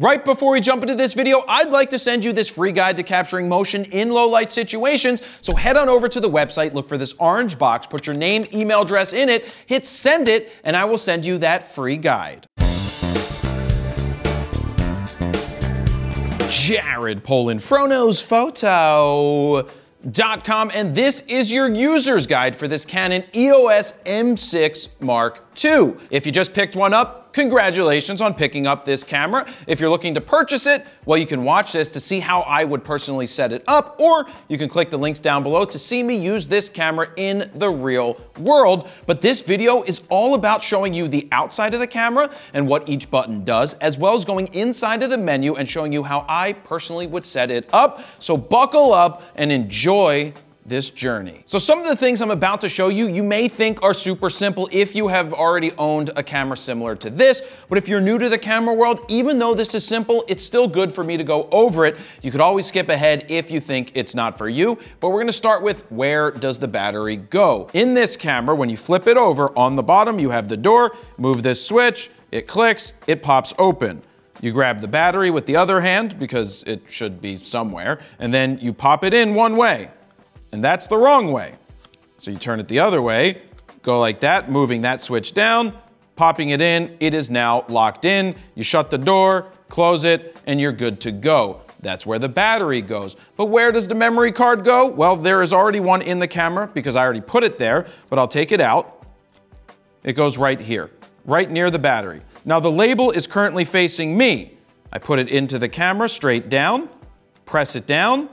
Right before we jump into this video, I'd like to send you this free guide to capturing motion in low light situations. So head on over to the website, look for this orange box, put your name, email address in it, hit send it, and I will send you that free guide. Jared Polinfrono's Dot com, and this is your user's guide for this Canon EOS M6 Mark II. If you just picked one up, congratulations on picking up this camera. If you're looking to purchase it, well, you can watch this to see how I would personally set it up, or you can click the links down below to see me use this camera in the real world. But this video is all about showing you the outside of the camera and what each button does, as well as going inside of the menu and showing you how I personally would set it up. So buckle up and enjoy this journey. So some of the things I'm about to show you, you may think are super simple if you have already owned a camera similar to this, but if you're new to the camera world, even though this is simple, it's still good for me to go over it. You could always skip ahead if you think it's not for you, but we're gonna start with where does the battery go? In this camera, when you flip it over on the bottom, you have the door, move this switch, it clicks, it pops open. You grab the battery with the other hand because it should be somewhere, and then you pop it in one way and that's the wrong way. So you turn it the other way, go like that, moving that switch down, popping it in, it is now locked in. You shut the door, close it, and you're good to go. That's where the battery goes. But where does the memory card go? Well, there is already one in the camera because I already put it there, but I'll take it out. It goes right here, right near the battery. Now the label is currently facing me. I put it into the camera straight down, press it down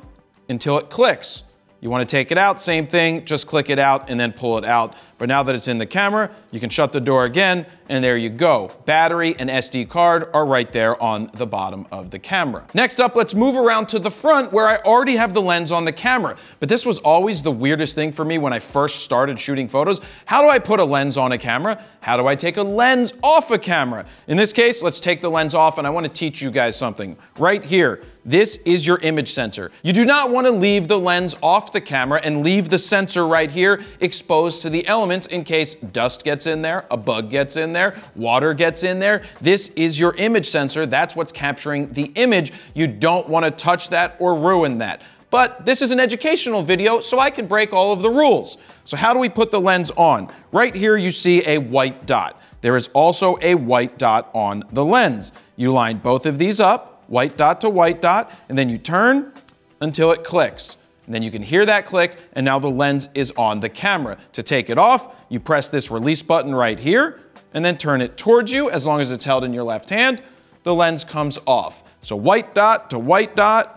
until it clicks. You wanna take it out, same thing, just click it out and then pull it out. But now that it's in the camera, you can shut the door again, and there you go. Battery and SD card are right there on the bottom of the camera. Next up, let's move around to the front where I already have the lens on the camera. But this was always the weirdest thing for me when I first started shooting photos. How do I put a lens on a camera? How do I take a lens off a camera? In this case, let's take the lens off and I wanna teach you guys something. Right here, this is your image sensor. You do not want to leave the lens off the camera and leave the sensor right here exposed to the elements in case dust gets in there, a bug gets in there, water gets in there. This is your image sensor. That's what's capturing the image. You don't want to touch that or ruin that. But this is an educational video, so I can break all of the rules. So how do we put the lens on? Right here you see a white dot. There is also a white dot on the lens. You line both of these up, white dot to white dot, and then you turn until it clicks. And then you can hear that click, and now the lens is on the camera. To take it off, you press this release button right here, and then turn it towards you. As long as it's held in your left hand, the lens comes off. So white dot to white dot,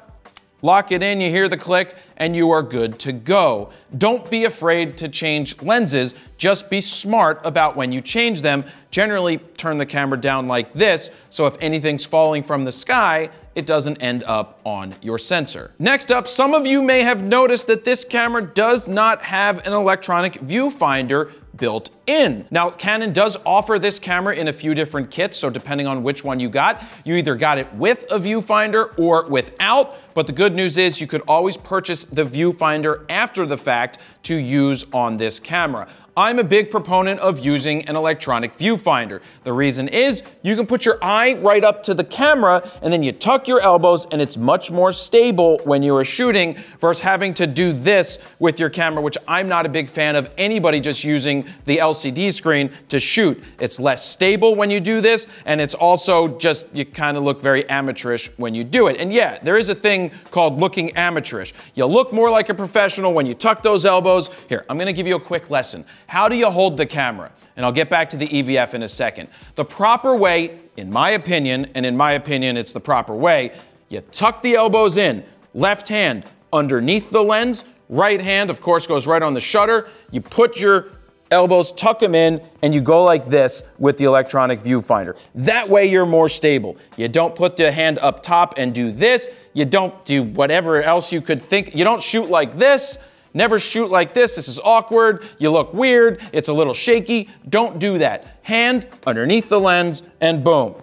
Lock it in, you hear the click, and you are good to go. Don't be afraid to change lenses, just be smart about when you change them. Generally, turn the camera down like this, so if anything's falling from the sky, it doesn't end up on your sensor. Next up, some of you may have noticed that this camera does not have an electronic viewfinder built in. Now, Canon does offer this camera in a few different kits, so depending on which one you got, you either got it with a viewfinder or without, but the good news is you could always purchase the viewfinder after the fact to use on this camera. I'm a big proponent of using an electronic viewfinder. The reason is you can put your eye right up to the camera and then you tuck your elbows and it's much more stable when you are shooting versus having to do this with your camera, which I'm not a big fan of anybody just using the LCD LCD screen to shoot. It's less stable when you do this, and it's also just, you kind of look very amateurish when you do it. And yeah, there is a thing called looking amateurish. You look more like a professional when you tuck those elbows. Here, I'm gonna give you a quick lesson. How do you hold the camera? And I'll get back to the EVF in a second. The proper way, in my opinion, and in my opinion, it's the proper way, you tuck the elbows in, left hand underneath the lens, right hand, of course, goes right on the shutter. You put your elbows, tuck them in, and you go like this with the electronic viewfinder. That way you're more stable. You don't put the hand up top and do this. You don't do whatever else you could think. You don't shoot like this. Never shoot like this. This is awkward. You look weird. It's a little shaky. Don't do that. Hand underneath the lens and boom.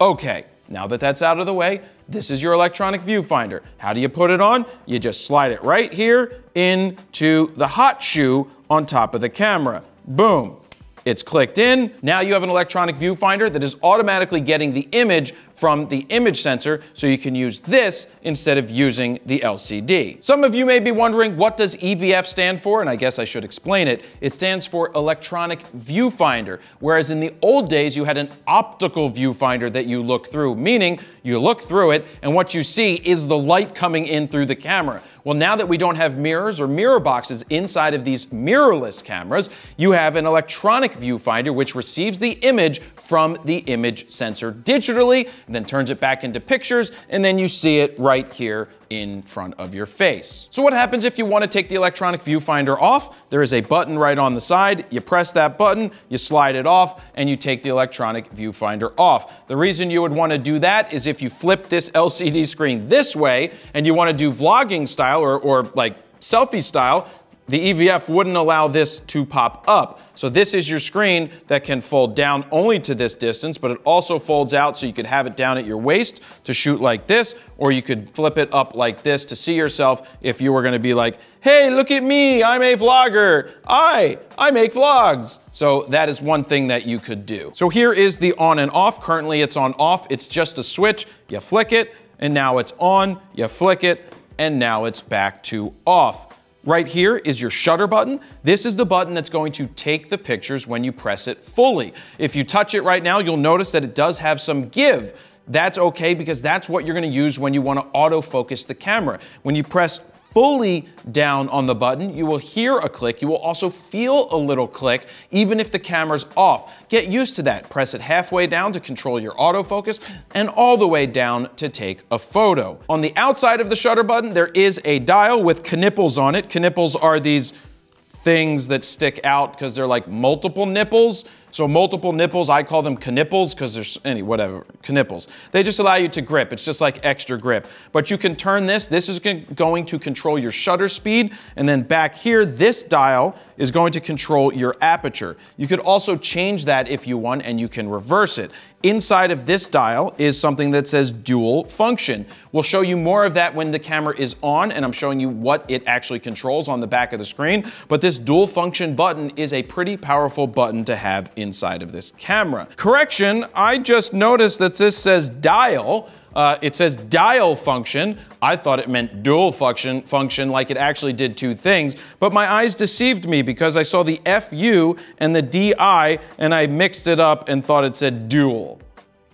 Okay, now that that's out of the way, this is your electronic viewfinder. How do you put it on? You just slide it right here into the hot shoe on top of the camera boom, it's clicked in. Now you have an electronic viewfinder that is automatically getting the image from the image sensor, so you can use this instead of using the LCD. Some of you may be wondering, what does EVF stand for? And I guess I should explain it. It stands for electronic viewfinder, whereas in the old days, you had an optical viewfinder that you look through, meaning you look through it, and what you see is the light coming in through the camera. Well, now that we don't have mirrors or mirror boxes inside of these mirrorless cameras, you have an electronic viewfinder which receives the image from the image sensor digitally and then turns it back into pictures, and then you see it right here in front of your face. So what happens if you wanna take the electronic viewfinder off? There is a button right on the side. You press that button, you slide it off, and you take the electronic viewfinder off. The reason you would wanna do that is if you flip this LCD screen this way, and you wanna do vlogging style or, or like selfie style, the EVF wouldn't allow this to pop up. So this is your screen that can fold down only to this distance, but it also folds out so you could have it down at your waist to shoot like this, or you could flip it up like this to see yourself if you were gonna be like, hey, look at me, I'm a vlogger. I, I make vlogs. So that is one thing that you could do. So here is the on and off. Currently it's on off, it's just a switch. You flick it, and now it's on, you flick it, and now it's back to off. Right here is your shutter button. This is the button that's going to take the pictures when you press it fully. If you touch it right now, you'll notice that it does have some give. That's okay because that's what you're gonna use when you wanna autofocus the camera. When you press fully down on the button, you will hear a click. You will also feel a little click, even if the camera's off. Get used to that. Press it halfway down to control your autofocus and all the way down to take a photo. On the outside of the shutter button, there is a dial with knipples on it. Knipples are these things that stick out because they're like multiple nipples. So multiple nipples, I call them knipples because there's any, whatever, knipples. They just allow you to grip. It's just like extra grip. But you can turn this. This is going to control your shutter speed. And then back here, this dial is going to control your aperture. You could also change that if you want and you can reverse it. Inside of this dial is something that says dual function. We'll show you more of that when the camera is on and I'm showing you what it actually controls on the back of the screen. But this dual function button is a pretty powerful button to have inside of this camera. Correction, I just noticed that this says dial, uh, it says dial function. I thought it meant dual function, function like it actually did two things, but my eyes deceived me because I saw the FU and the DI and I mixed it up and thought it said dual.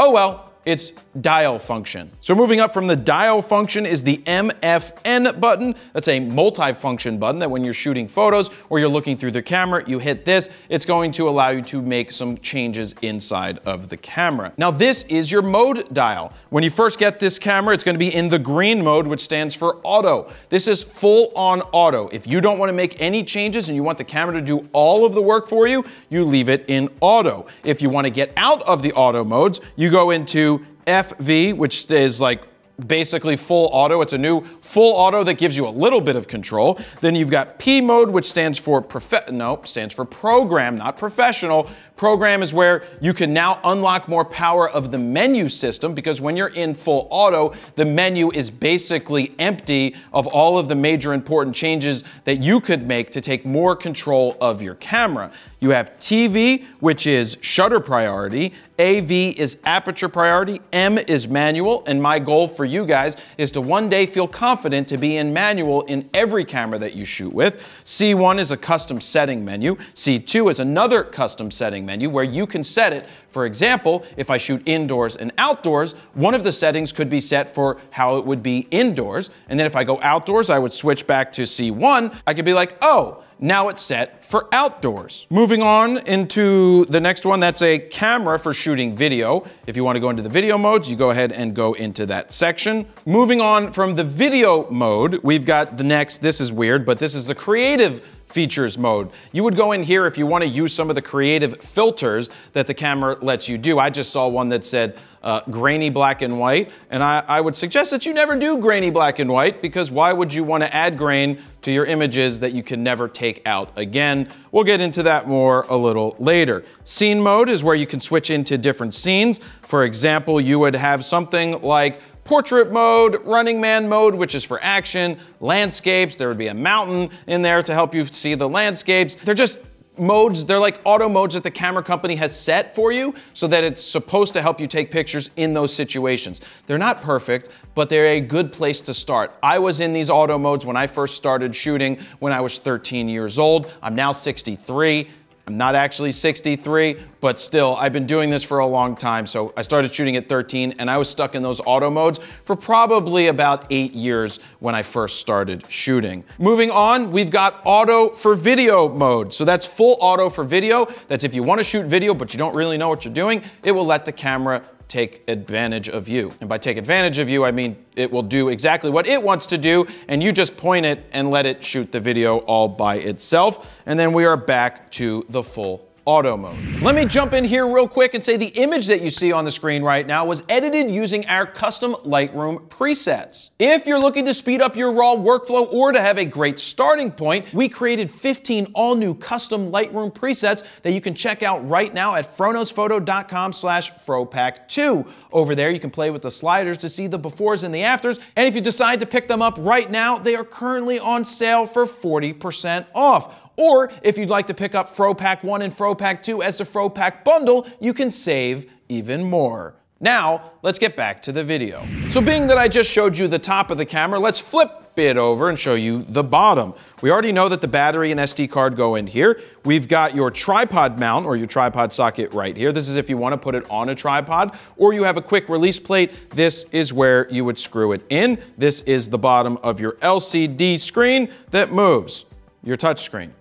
Oh well, its dial function. So moving up from the dial function is the MFN button. That's a multi-function button that when you're shooting photos or you're looking through the camera, you hit this, it's going to allow you to make some changes inside of the camera. Now this is your mode dial. When you first get this camera, it's gonna be in the green mode, which stands for auto. This is full on auto. If you don't wanna make any changes and you want the camera to do all of the work for you, you leave it in auto. If you wanna get out of the auto modes, you go into FV, which is like basically full auto. It's a new full auto that gives you a little bit of control. Then you've got P mode, which stands for prof no, stands for program, not professional, program is where you can now unlock more power of the menu system because when you're in full auto, the menu is basically empty of all of the major important changes that you could make to take more control of your camera. You have TV, which is shutter priority, AV is aperture priority, M is manual, and my goal for you guys is to one day feel confident to be in manual in every camera that you shoot with. C1 is a custom setting menu, C2 is another custom setting menu where you can set it. For example, if I shoot indoors and outdoors, one of the settings could be set for how it would be indoors. And then if I go outdoors, I would switch back to C1. I could be like, oh, now it's set for outdoors. Moving on into the next one, that's a camera for shooting video. If you wanna go into the video modes, you go ahead and go into that section. Moving on from the video mode, we've got the next, this is weird, but this is the creative features mode. You would go in here if you want to use some of the creative filters that the camera lets you do. I just saw one that said uh, grainy black and white, and I, I would suggest that you never do grainy black and white because why would you want to add grain to your images that you can never take out again? We'll get into that more a little later. Scene mode is where you can switch into different scenes. For example, you would have something like portrait mode, running man mode, which is for action, landscapes, there would be a mountain in there to help you see the landscapes. They're just modes, they're like auto modes that the camera company has set for you so that it's supposed to help you take pictures in those situations. They're not perfect, but they're a good place to start. I was in these auto modes when I first started shooting when I was 13 years old. I'm now 63. I'm not actually 63, but still, I've been doing this for a long time. So I started shooting at 13 and I was stuck in those auto modes for probably about eight years when I first started shooting. Moving on, we've got auto for video mode. So that's full auto for video. That's if you wanna shoot video, but you don't really know what you're doing, it will let the camera take advantage of you. And by take advantage of you, I mean it will do exactly what it wants to do, and you just point it and let it shoot the video all by itself. And then we are back to the full auto mode. Let me jump in here real quick and say the image that you see on the screen right now was edited using our custom Lightroom presets. If you're looking to speed up your raw workflow or to have a great starting point, we created 15 all new custom Lightroom presets that you can check out right now at froknowsphotocom slash fropack2. Over there, you can play with the sliders to see the befores and the afters. And if you decide to pick them up right now, they are currently on sale for 40% off or if you'd like to pick up Fro Pack 1 and Fro Pack 2 as the Fro Pack bundle, you can save even more. Now, let's get back to the video. So being that I just showed you the top of the camera, let's flip it over and show you the bottom. We already know that the battery and SD card go in here. We've got your tripod mount or your tripod socket right here. This is if you want to put it on a tripod or you have a quick release plate. This is where you would screw it in. This is the bottom of your LCD screen that moves, your touch screen.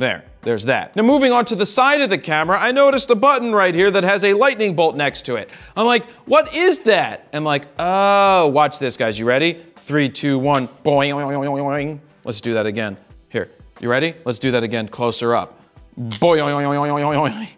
There, there's that. Now moving on to the side of the camera, I noticed a button right here that has a lightning bolt next to it. I'm like, what is that? I'm like, oh, watch this guys, you ready? Three, two, one, boing, boing, boing. Let's do that again. Here, you ready? Let's do that again, closer up. Boing, boing, boing, boing, boing.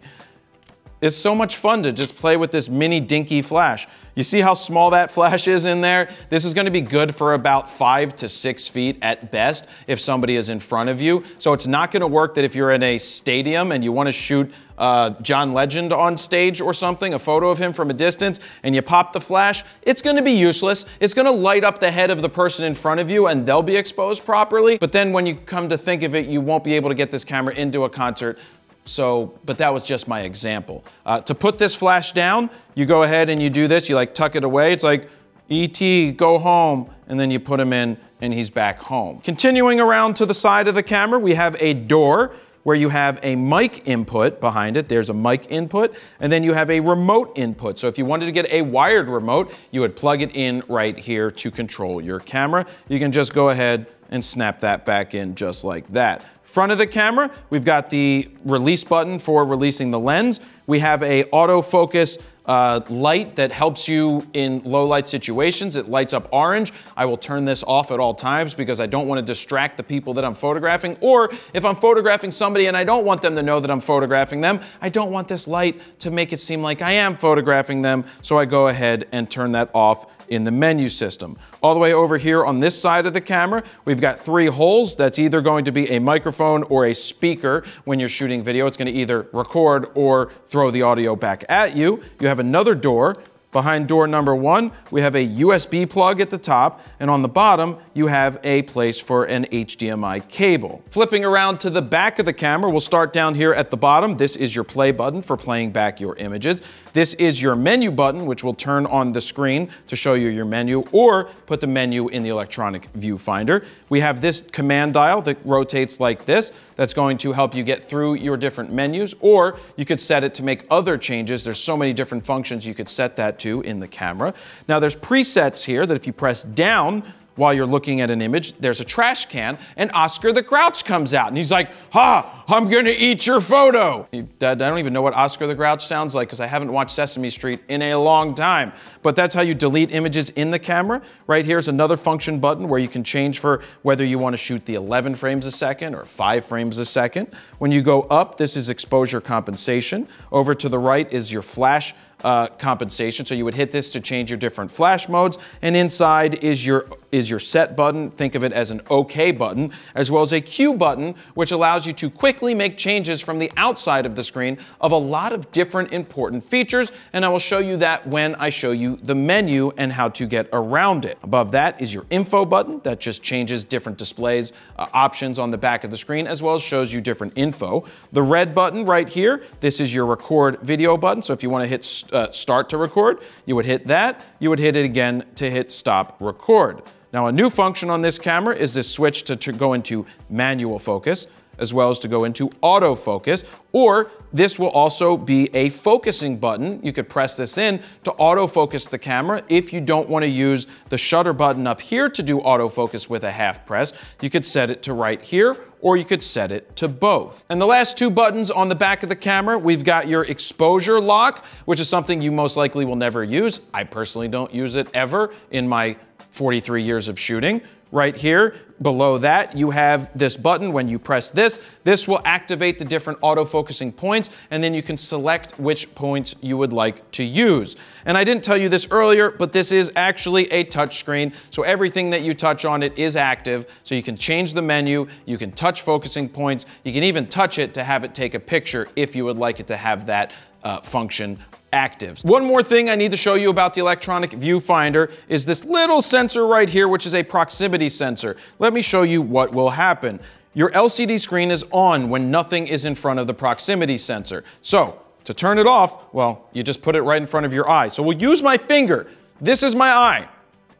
It's so much fun to just play with this mini dinky flash. You see how small that flash is in there? This is gonna be good for about five to six feet at best if somebody is in front of you. So it's not gonna work that if you're in a stadium and you wanna shoot uh, John Legend on stage or something, a photo of him from a distance, and you pop the flash, it's gonna be useless. It's gonna light up the head of the person in front of you and they'll be exposed properly. But then when you come to think of it, you won't be able to get this camera into a concert so, but that was just my example. Uh, to put this flash down, you go ahead and you do this, you like tuck it away. It's like, E.T., go home, and then you put him in and he's back home. Continuing around to the side of the camera, we have a door where you have a mic input behind it. There's a mic input, and then you have a remote input. So if you wanted to get a wired remote, you would plug it in right here to control your camera. You can just go ahead and snap that back in just like that. Front of the camera, we've got the release button for releasing the lens. We have a autofocus uh, light that helps you in low light situations. It lights up orange. I will turn this off at all times because I don't want to distract the people that I'm photographing. Or if I'm photographing somebody and I don't want them to know that I'm photographing them, I don't want this light to make it seem like I am photographing them. So I go ahead and turn that off in the menu system. All the way over here on this side of the camera, we've got three holes. That's either going to be a microphone or a speaker when you're shooting video. It's gonna either record or throw the audio back at you. You have another door Behind door number one, we have a USB plug at the top, and on the bottom, you have a place for an HDMI cable. Flipping around to the back of the camera, we'll start down here at the bottom. This is your play button for playing back your images. This is your menu button, which will turn on the screen to show you your menu or put the menu in the electronic viewfinder. We have this command dial that rotates like this. That's going to help you get through your different menus or you could set it to make other changes. There's so many different functions you could set that to in the camera. Now there's presets here that if you press down, while you're looking at an image, there's a trash can, and Oscar the Grouch comes out, and he's like, Ha, I'm gonna eat your photo. I don't even know what Oscar the Grouch sounds like because I haven't watched Sesame Street in a long time. But that's how you delete images in the camera. Right here's another function button where you can change for whether you wanna shoot the 11 frames a second or 5 frames a second. When you go up, this is exposure compensation. Over to the right is your flash uh, compensation. So you would hit this to change your different flash modes. And inside is your, is your set button. Think of it as an OK button, as well as a Q button, which allows you to quickly make changes from the outside of the screen of a lot of different important features. And I will show you that when I show you the menu and how to get around it. Above that is your info button that just changes different displays uh, options on the back of the screen, as well as shows you different info. The red button right here, this is your record video button. So if you want to hit uh, start to record, you would hit that, you would hit it again to hit stop record. Now a new function on this camera is this switch to, to go into manual focus as well as to go into autofocus. Or this will also be a focusing button. You could press this in to autofocus the camera. If you don't wanna use the shutter button up here to do autofocus with a half press, you could set it to right here or you could set it to both. And the last two buttons on the back of the camera, we've got your exposure lock, which is something you most likely will never use. I personally don't use it ever in my 43 years of shooting right here. Below that, you have this button. When you press this, this will activate the different auto-focusing points, and then you can select which points you would like to use. And I didn't tell you this earlier, but this is actually a touchscreen, so everything that you touch on it is active, so you can change the menu, you can touch focusing points, you can even touch it to have it take a picture if you would like it to have that uh, function actives. One more thing I need to show you about the electronic viewfinder is this little sensor right here, which is a proximity sensor. Let me show you what will happen. Your LCD screen is on when nothing is in front of the proximity sensor. So to turn it off, well, you just put it right in front of your eye. So we'll use my finger. This is my eye.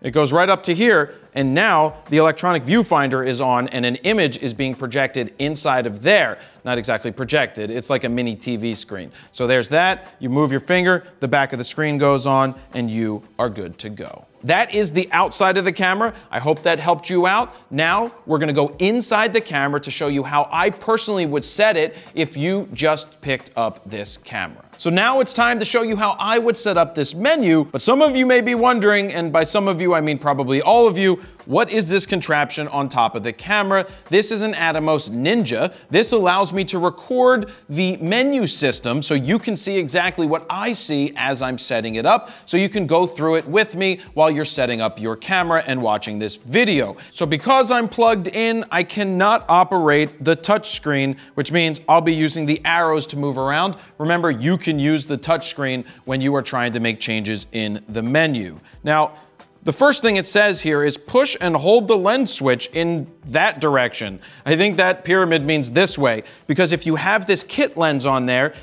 It goes right up to here, and now the electronic viewfinder is on and an image is being projected inside of there. Not exactly projected, it's like a mini TV screen. So there's that, you move your finger, the back of the screen goes on, and you are good to go. That is the outside of the camera. I hope that helped you out. Now we're gonna go inside the camera to show you how I personally would set it if you just picked up this camera. So now it's time to show you how I would set up this menu, but some of you may be wondering, and by some of you I mean probably all of you, what is this contraption on top of the camera? This is an Atomos Ninja. This allows me to record the menu system so you can see exactly what I see as I'm setting it up. So you can go through it with me while you're setting up your camera and watching this video. So because I'm plugged in, I cannot operate the touch screen, which means I'll be using the arrows to move around. Remember, you can use the touch screen when you are trying to make changes in the menu. Now, the first thing it says here is push and hold the lens switch in that direction. I think that pyramid means this way, because if you have this kit lens on there,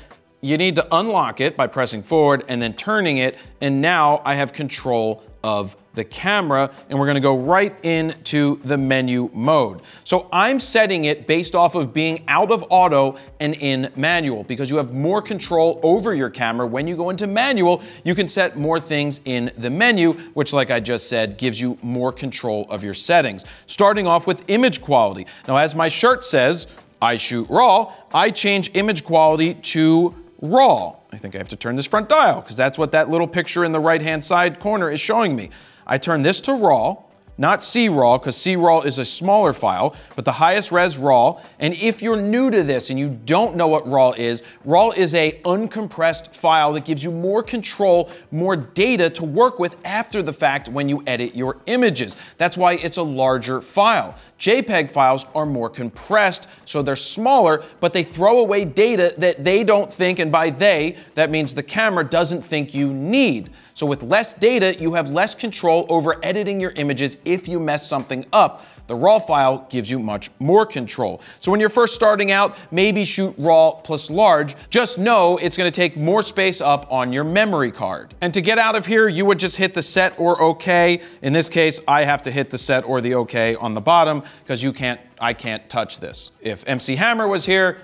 you need to unlock it by pressing forward and then turning it, and now I have control of the camera, and we're gonna go right into the menu mode. So I'm setting it based off of being out of auto and in manual because you have more control over your camera. When you go into manual, you can set more things in the menu, which like I just said, gives you more control of your settings. Starting off with image quality. Now, as my shirt says, I shoot raw, I change image quality to raw. I think I have to turn this front dial because that's what that little picture in the right-hand side corner is showing me. I turn this to RAW, not C-RAW, because C-RAW is a smaller file, but the highest res RAW. And if you're new to this and you don't know what RAW is, RAW is a uncompressed file that gives you more control, more data to work with after the fact when you edit your images. That's why it's a larger file. JPEG files are more compressed, so they're smaller, but they throw away data that they don't think, and by they, that means the camera doesn't think you need. So with less data, you have less control over editing your images if you mess something up. The RAW file gives you much more control. So when you're first starting out, maybe shoot RAW plus large. Just know it's gonna take more space up on your memory card. And to get out of here, you would just hit the set or okay. In this case, I have to hit the set or the okay on the bottom because you can't, I can't touch this. If MC Hammer was here,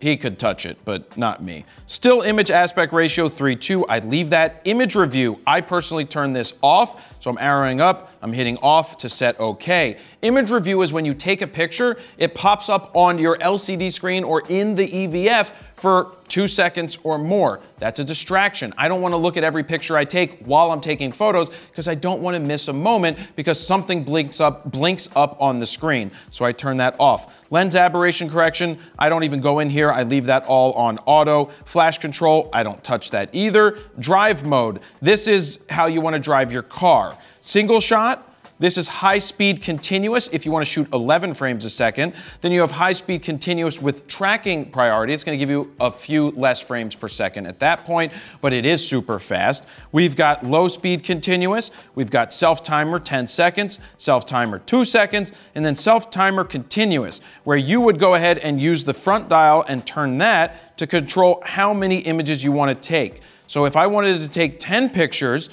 he could touch it, but not me. Still image aspect ratio 3.2, i leave that. Image review, I personally turn this off so I'm arrowing up, I'm hitting off to set OK. Image review is when you take a picture, it pops up on your LCD screen or in the EVF for two seconds or more. That's a distraction. I don't want to look at every picture I take while I'm taking photos because I don't want to miss a moment because something blinks up, blinks up on the screen. So I turn that off. Lens aberration correction, I don't even go in here. I leave that all on auto. Flash control, I don't touch that either. Drive mode, this is how you want to drive your car. Single shot, this is high speed continuous. If you want to shoot 11 frames a second, then you have high speed continuous with tracking priority. It's going to give you a few less frames per second at that point, but it is super fast. We've got low speed continuous. We've got self timer 10 seconds, self timer two seconds, and then self timer continuous, where you would go ahead and use the front dial and turn that to control how many images you want to take. So if I wanted to take 10 pictures,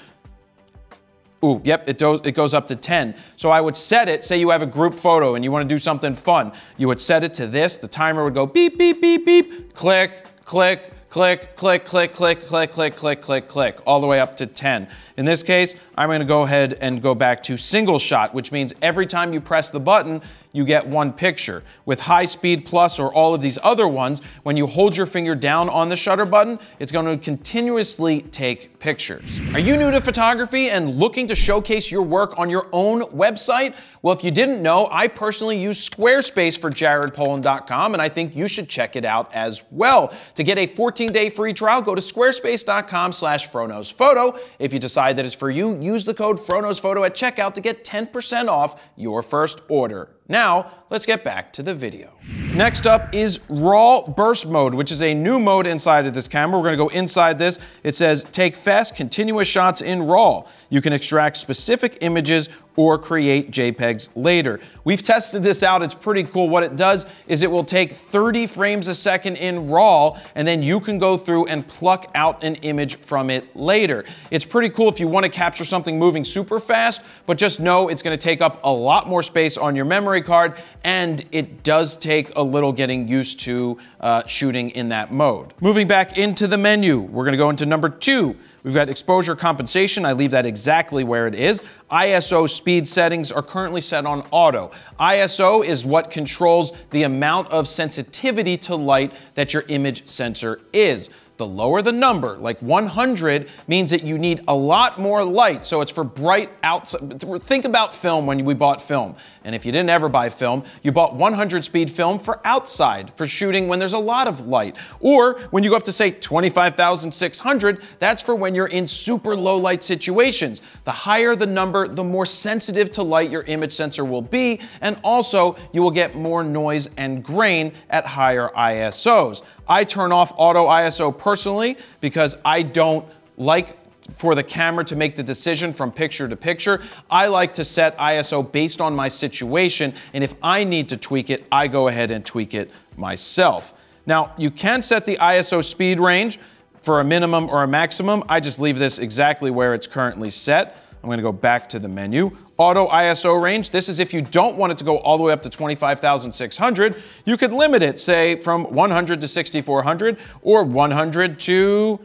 Ooh, yep, it, it goes up to 10. So I would set it, say you have a group photo and you wanna do something fun. You would set it to this, the timer would go beep, beep, beep, beep, click, click, click, click, click, click, click, click, click, click, click, all the way up to 10. In this case, I'm gonna go ahead and go back to single shot, which means every time you press the button, you get one picture. With High Speed Plus or all of these other ones, when you hold your finger down on the shutter button, it's going to continuously take pictures. Are you new to photography and looking to showcase your work on your own website? Well, if you didn't know, I personally use Squarespace for JaredPolin.com, and I think you should check it out as well. To get a 14-day free trial, go to squarespace.com slash fronosphoto. If you decide that it's for you, use the code fronosphoto at checkout to get 10% off your first order. Now Let's get back to the video. Next up is raw burst mode, which is a new mode inside of this camera. We're gonna go inside this. It says, take fast, continuous shots in raw. You can extract specific images or create JPEGs later. We've tested this out, it's pretty cool. What it does is it will take 30 frames a second in RAW, and then you can go through and pluck out an image from it later. It's pretty cool if you wanna capture something moving super fast, but just know it's gonna take up a lot more space on your memory card, and it does take a little getting used to uh, shooting in that mode. Moving back into the menu, we're gonna go into number two. We've got exposure compensation. I leave that exactly where it is. ISO speed settings are currently set on auto. ISO is what controls the amount of sensitivity to light that your image sensor is the lower the number, like 100, means that you need a lot more light. So it's for bright outside. Think about film when we bought film. And if you didn't ever buy film, you bought 100 speed film for outside, for shooting when there's a lot of light. Or when you go up to say 25,600, that's for when you're in super low light situations. The higher the number, the more sensitive to light your image sensor will be. And also you will get more noise and grain at higher ISOs. I turn off auto ISO personally because I don't like for the camera to make the decision from picture to picture. I like to set ISO based on my situation, and if I need to tweak it, I go ahead and tweak it myself. Now, you can set the ISO speed range for a minimum or a maximum. I just leave this exactly where it's currently set. I'm gonna go back to the menu. Auto ISO range, this is if you don't want it to go all the way up to 25,600, you could limit it, say from 100 to 6,400 or 100 to,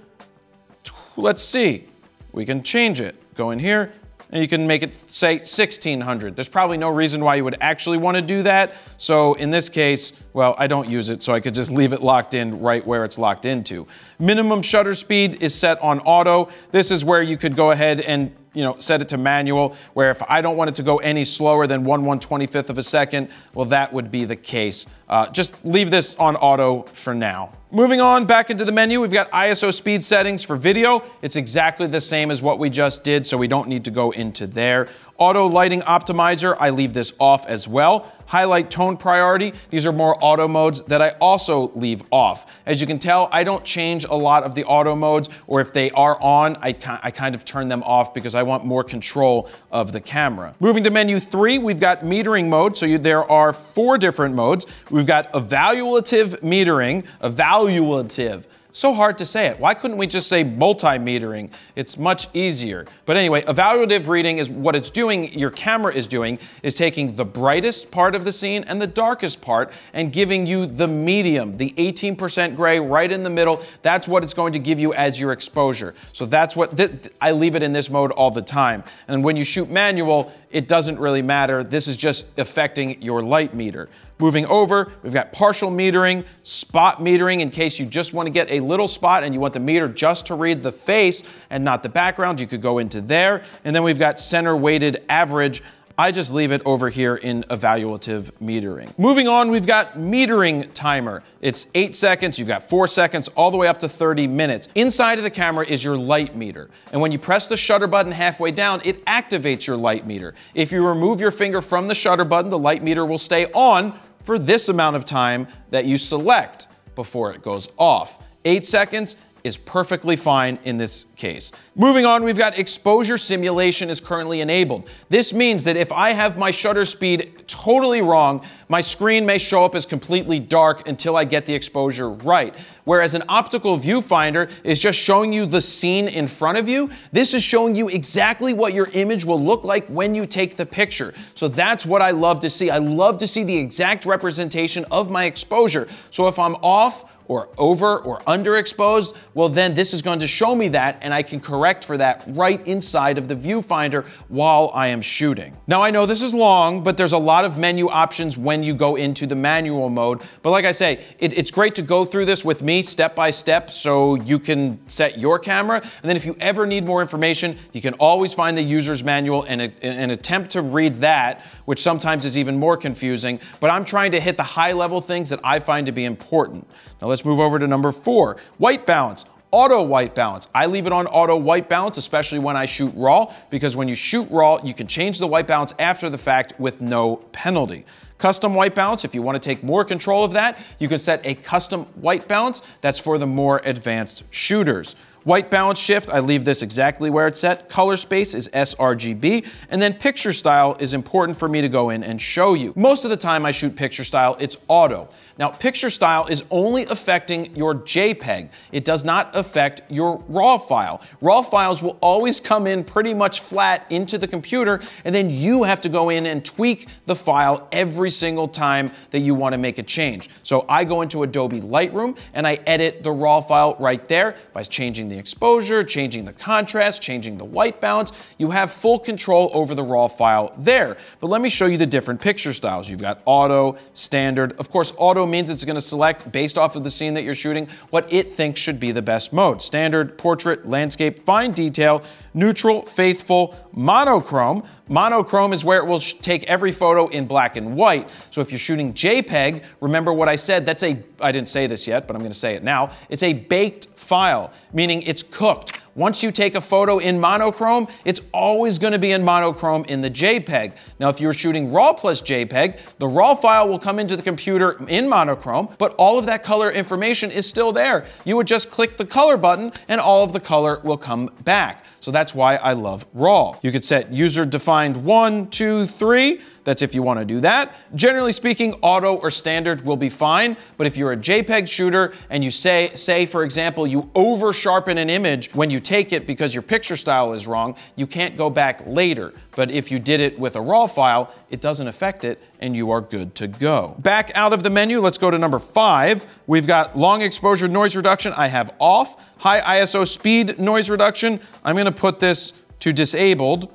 let's see, we can change it. Go in here, and you can make it say 1600. There's probably no reason why you would actually want to do that. So in this case, well, I don't use it, so I could just leave it locked in right where it's locked into. Minimum shutter speed is set on auto. This is where you could go ahead and you know, set it to manual, where if I don't want it to go any slower than 1 125th of a second, well, that would be the case. Uh, just leave this on auto for now. Moving on back into the menu, we've got ISO speed settings for video. It's exactly the same as what we just did, so we don't need to go into there. Auto lighting optimizer, I leave this off as well. Highlight tone priority, these are more auto modes that I also leave off. As you can tell, I don't change a lot of the auto modes, or if they are on, I, I kind of turn them off because I want more control of the camera. Moving to menu three, we've got metering mode. So you, there are four different modes. We've got evaluative metering, evaluative, so hard to say it. Why couldn't we just say multimetering? It's much easier. But anyway, evaluative reading is what it's doing, your camera is doing, is taking the brightest part of the scene and the darkest part and giving you the medium, the 18% gray right in the middle. That's what it's going to give you as your exposure. So that's what, th th I leave it in this mode all the time. And when you shoot manual, it doesn't really matter. This is just affecting your light meter. Moving over, we've got partial metering, spot metering in case you just want to get a little spot and you want the meter just to read the face and not the background. You could go into there. And then we've got center weighted average I just leave it over here in evaluative metering. Moving on, we've got metering timer. It's eight seconds, you've got four seconds, all the way up to 30 minutes. Inside of the camera is your light meter. And when you press the shutter button halfway down, it activates your light meter. If you remove your finger from the shutter button, the light meter will stay on for this amount of time that you select before it goes off. Eight seconds is perfectly fine in this case. Moving on, we've got exposure simulation is currently enabled. This means that if I have my shutter speed totally wrong, my screen may show up as completely dark until I get the exposure right. Whereas an optical viewfinder is just showing you the scene in front of you, this is showing you exactly what your image will look like when you take the picture. So that's what I love to see. I love to see the exact representation of my exposure. So if I'm off or over or underexposed, well then this is going to show me that and I can correct for that right inside of the viewfinder while I am shooting. Now I know this is long, but there's a lot of menu options when you go into the manual mode. But like I say, it, it's great to go through this with me step by step so you can set your camera. And then if you ever need more information, you can always find the user's manual and, an attempt to read that, which sometimes is even more confusing. But I'm trying to hit the high level things that I find to be important. Now let's move over to number four, white balance. Auto white balance. I leave it on auto white balance, especially when I shoot raw, because when you shoot raw, you can change the white balance after the fact with no penalty custom white balance. If you want to take more control of that, you can set a custom white balance that's for the more advanced shooters. White balance shift, I leave this exactly where it's set. Color space is sRGB. And then picture style is important for me to go in and show you. Most of the time I shoot picture style, it's auto. Now, picture style is only affecting your JPEG. It does not affect your RAW file. RAW files will always come in pretty much flat into the computer, and then you have to go in and tweak the file every single time that you want to make a change. So I go into Adobe Lightroom and I edit the RAW file right there by changing the exposure, changing the contrast, changing the white balance. You have full control over the RAW file there. But let me show you the different picture styles. You've got auto, standard. Of course, auto means it's going to select, based off of the scene that you're shooting, what it thinks should be the best mode. Standard, portrait, landscape, fine detail, neutral, faithful, monochrome. Monochrome is where it will take every photo in black and white. So if you're shooting JPEG, remember what I said, that's a, I didn't say this yet, but I'm going to say it now. It's a baked file, meaning it's cooked. Once you take a photo in monochrome, it's always gonna be in monochrome in the JPEG. Now, if you're shooting RAW plus JPEG, the RAW file will come into the computer in monochrome, but all of that color information is still there. You would just click the color button and all of the color will come back. So that's why I love RAW. You could set user defined one, two, three, that's if you want to do that. Generally speaking, auto or standard will be fine, but if you're a JPEG shooter and you say, say for example, you over sharpen an image when you take it because your picture style is wrong, you can't go back later. But if you did it with a raw file, it doesn't affect it and you are good to go. Back out of the menu, let's go to number five. We've got long exposure noise reduction, I have off. High ISO speed noise reduction, I'm gonna put this to disabled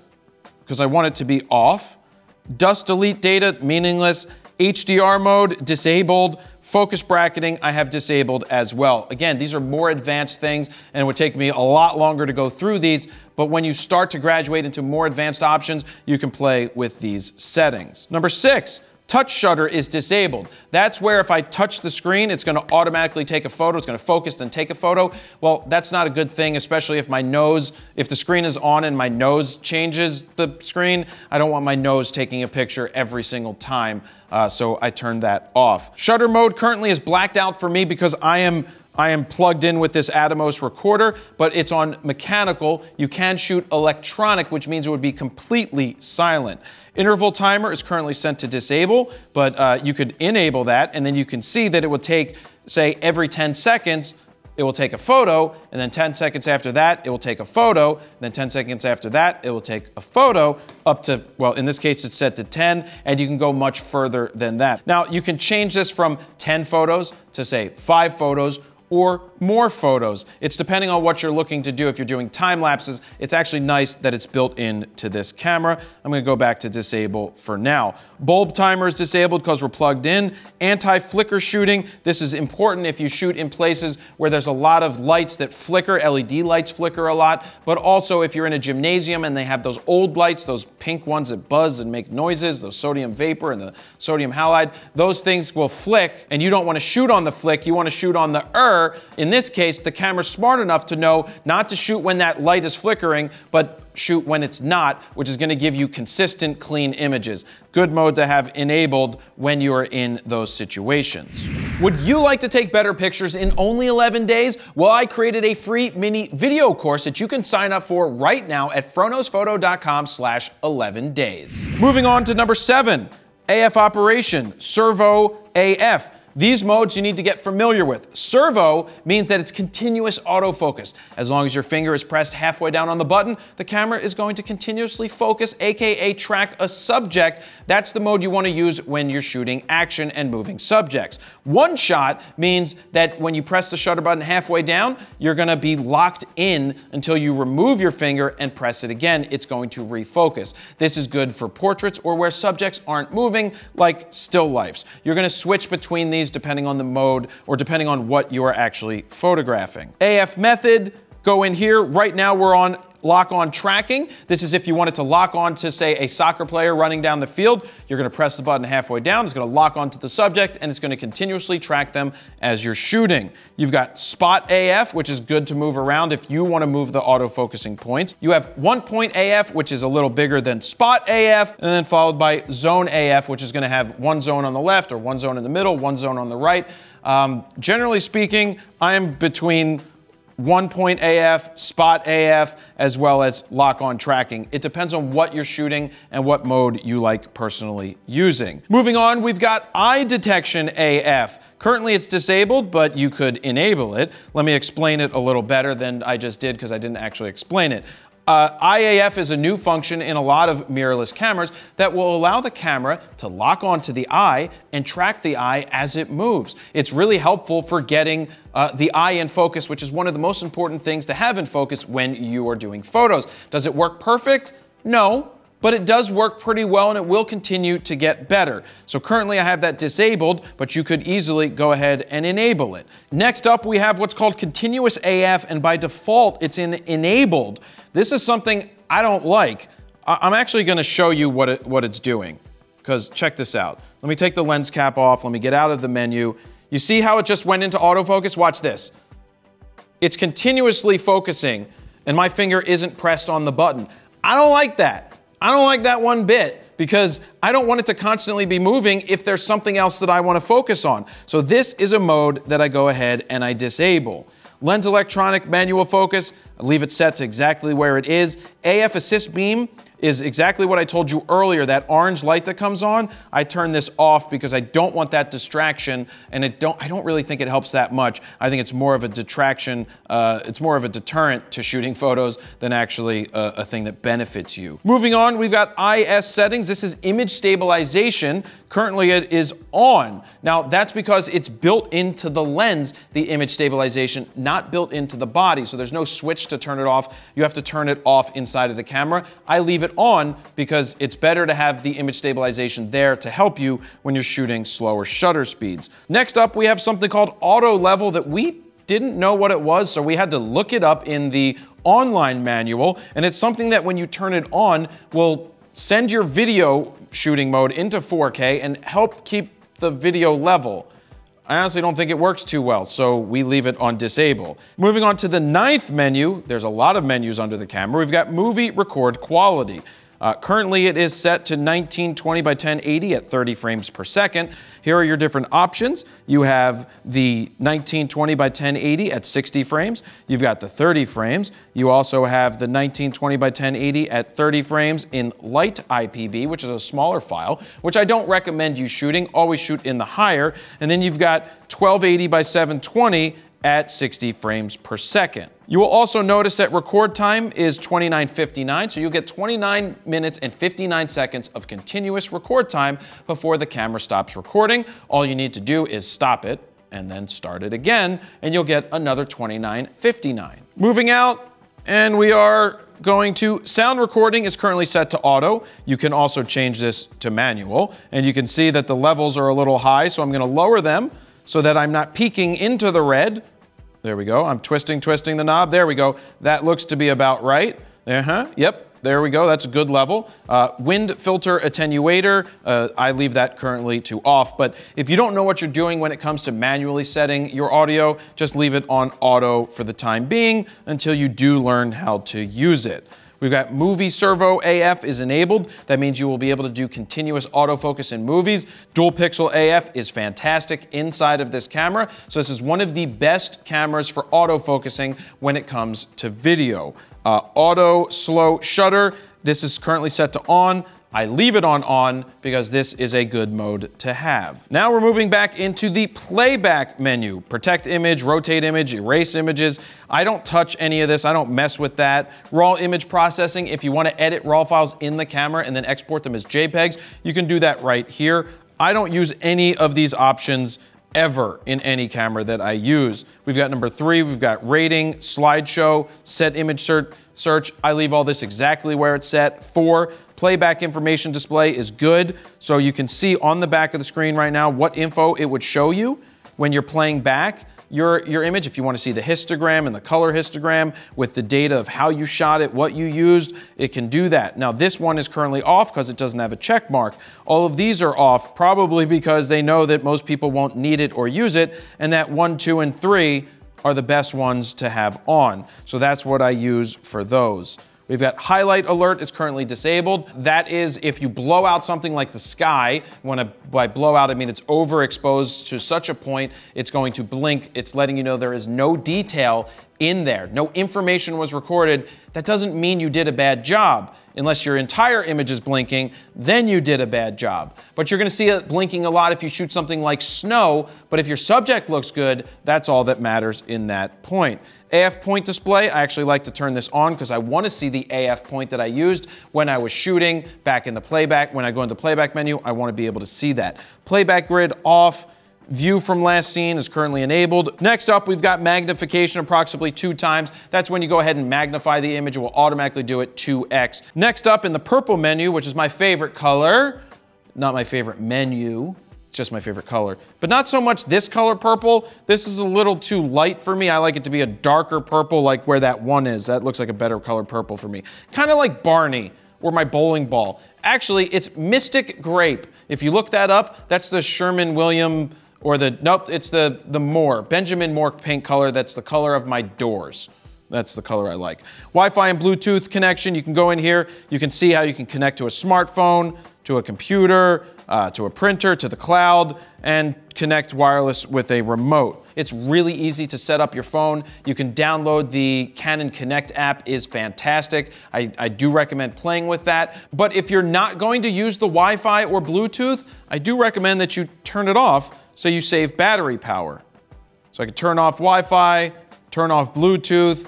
because I want it to be off dust delete data, meaningless, HDR mode, disabled, focus bracketing, I have disabled as well. Again, these are more advanced things and it would take me a lot longer to go through these, but when you start to graduate into more advanced options, you can play with these settings. Number six, Touch shutter is disabled. That's where if I touch the screen, it's gonna automatically take a photo. It's gonna focus and take a photo. Well, that's not a good thing, especially if my nose, if the screen is on and my nose changes the screen, I don't want my nose taking a picture every single time. Uh, so I turned that off. Shutter mode currently is blacked out for me because I am I am plugged in with this Atomos recorder, but it's on mechanical. You can shoot electronic, which means it would be completely silent. Interval timer is currently sent to disable, but uh, you could enable that, and then you can see that it will take, say, every 10 seconds, it will take a photo, and then 10 seconds after that, it will take a photo, and then 10 seconds after that, it will take a photo, up to, well, in this case, it's set to 10, and you can go much further than that. Now, you can change this from 10 photos to, say, five photos, or more photos. It's depending on what you're looking to do. If you're doing time lapses, it's actually nice that it's built into this camera. I'm gonna go back to disable for now. Bulb timer is disabled because we're plugged in. Anti-flicker shooting. This is important if you shoot in places where there's a lot of lights that flicker. LED lights flicker a lot. But also if you're in a gymnasium and they have those old lights, those pink ones that buzz and make noises, those sodium vapor and the sodium halide, those things will flick and you don't want to shoot on the flick. You want to shoot on the er. In this case, the camera's smart enough to know not to shoot when that light is flickering, but shoot when it's not, which is gonna give you consistent, clean images. Good mode to have enabled when you are in those situations. Would you like to take better pictures in only 11 days? Well, I created a free mini video course that you can sign up for right now at fronosphoto.com slash 11 days. Moving on to number seven, AF operation, servo AF. These modes you need to get familiar with. Servo means that it's continuous autofocus. As long as your finger is pressed halfway down on the button, the camera is going to continuously focus, AKA track a subject. That's the mode you wanna use when you're shooting action and moving subjects. One shot means that when you press the shutter button halfway down, you're gonna be locked in until you remove your finger and press it again. It's going to refocus. This is good for portraits or where subjects aren't moving, like still lifes. You're gonna switch between these depending on the mode or depending on what you are actually photographing. AF method, go in here. Right now we're on lock on tracking. This is if you want it to lock on to, say, a soccer player running down the field. You're going to press the button halfway down. It's going to lock onto the subject, and it's going to continuously track them as you're shooting. You've got spot AF, which is good to move around if you want to move the auto-focusing points. You have one point AF, which is a little bigger than spot AF, and then followed by zone AF, which is going to have one zone on the left or one zone in the middle, one zone on the right. Um, generally speaking, I'm between one point AF, spot AF, as well as lock on tracking. It depends on what you're shooting and what mode you like personally using. Moving on, we've got eye detection AF. Currently it's disabled, but you could enable it. Let me explain it a little better than I just did because I didn't actually explain it. Uh, IAF is a new function in a lot of mirrorless cameras that will allow the camera to lock onto the eye and track the eye as it moves. It's really helpful for getting uh, the eye in focus, which is one of the most important things to have in focus when you are doing photos. Does it work perfect? No, but it does work pretty well and it will continue to get better. So currently I have that disabled, but you could easily go ahead and enable it. Next up, we have what's called continuous AF, and by default, it's in enabled. This is something I don't like. I'm actually gonna show you what, it, what it's doing, because check this out. Let me take the lens cap off, let me get out of the menu. You see how it just went into autofocus? Watch this. It's continuously focusing, and my finger isn't pressed on the button. I don't like that. I don't like that one bit because I don't want it to constantly be moving if there's something else that I want to focus on. So this is a mode that I go ahead and I disable. Lens electronic manual focus, I leave it set to exactly where it is. AF assist beam, is exactly what I told you earlier, that orange light that comes on, I turn this off because I don't want that distraction and it don't, I don't really think it helps that much. I think it's more of a detraction, uh, it's more of a deterrent to shooting photos than actually a, a thing that benefits you. Moving on, we've got IS settings. This is image stabilization. Currently it is on. Now that's because it's built into the lens, the image stabilization, not built into the body. So there's no switch to turn it off. You have to turn it off inside of the camera. I leave it it on because it's better to have the image stabilization there to help you when you're shooting slower shutter speeds. Next up, we have something called auto level that we didn't know what it was, so we had to look it up in the online manual. And it's something that when you turn it on will send your video shooting mode into 4K and help keep the video level. I honestly don't think it works too well, so we leave it on disable. Moving on to the ninth menu, there's a lot of menus under the camera. We've got movie record quality. Uh, currently, it is set to 1920 by 1080 at 30 frames per second. Here are your different options. You have the 1920 by 1080 at 60 frames. You've got the 30 frames. You also have the 1920 by 1080 at 30 frames in light IPB, which is a smaller file, which I don't recommend you shooting. Always shoot in the higher. And then you've got 1280 by 720 at 60 frames per second. You will also notice that record time is 29.59, so you'll get 29 minutes and 59 seconds of continuous record time before the camera stops recording. All you need to do is stop it and then start it again, and you'll get another 29.59. Moving out, and we are going to sound recording is currently set to auto. You can also change this to manual, and you can see that the levels are a little high, so I'm gonna lower them so that I'm not peeking into the red there we go. I'm twisting, twisting the knob. There we go. That looks to be about right. Uh-huh. Yep. There we go. That's a good level. Uh, wind filter attenuator, uh, I leave that currently to off. But if you don't know what you're doing when it comes to manually setting your audio, just leave it on auto for the time being until you do learn how to use it. We've got movie servo AF is enabled. That means you will be able to do continuous autofocus in movies. Dual pixel AF is fantastic inside of this camera. So this is one of the best cameras for autofocusing when it comes to video. Uh, auto slow shutter, this is currently set to on. I leave it on on because this is a good mode to have. Now we're moving back into the playback menu. Protect image, rotate image, erase images. I don't touch any of this. I don't mess with that. Raw image processing, if you want to edit raw files in the camera and then export them as JPEGs, you can do that right here. I don't use any of these options ever in any camera that I use. We've got number three, we've got rating, slideshow, set image search. I leave all this exactly where it's set. Four, Playback information display is good. So you can see on the back of the screen right now what info it would show you when you're playing back your, your image if you want to see the histogram and the color histogram with the data of how you shot it, what you used, it can do that. Now this one is currently off because it doesn't have a check mark. All of these are off probably because they know that most people won't need it or use it and that one, two, and three are the best ones to have on. So that's what I use for those. We've got highlight alert is currently disabled. That is if you blow out something like the sky, when a, by blow out I mean it's overexposed to such a point, it's going to blink. It's letting you know there is no detail in there. No information was recorded. That doesn't mean you did a bad job. Unless your entire image is blinking, then you did a bad job. But you're gonna see it blinking a lot if you shoot something like snow, but if your subject looks good, that's all that matters in that point. AF point display, I actually like to turn this on because I want to see the AF point that I used when I was shooting back in the playback. When I go into playback menu, I want to be able to see that. Playback grid off, View from last scene is currently enabled. Next up, we've got magnification approximately two times. That's when you go ahead and magnify the image. It will automatically do it 2x. Next up in the purple menu, which is my favorite color, not my favorite menu, just my favorite color. But not so much this color purple. This is a little too light for me. I like it to be a darker purple like where that one is. That looks like a better color purple for me. Kind of like Barney or my bowling ball. Actually, it's Mystic Grape. If you look that up, that's the Sherman William or the, nope, it's the, the Moore, Benjamin Moore paint color. That's the color of my doors. That's the color I like. Wi-Fi and Bluetooth connection. You can go in here. You can see how you can connect to a smartphone, to a computer, uh, to a printer, to the cloud, and connect wireless with a remote. It's really easy to set up your phone. You can download the Canon Connect app is fantastic. I, I do recommend playing with that. But if you're not going to use the Wi-Fi or Bluetooth, I do recommend that you turn it off so you save battery power. So I can turn off Wi-Fi, turn off Bluetooth,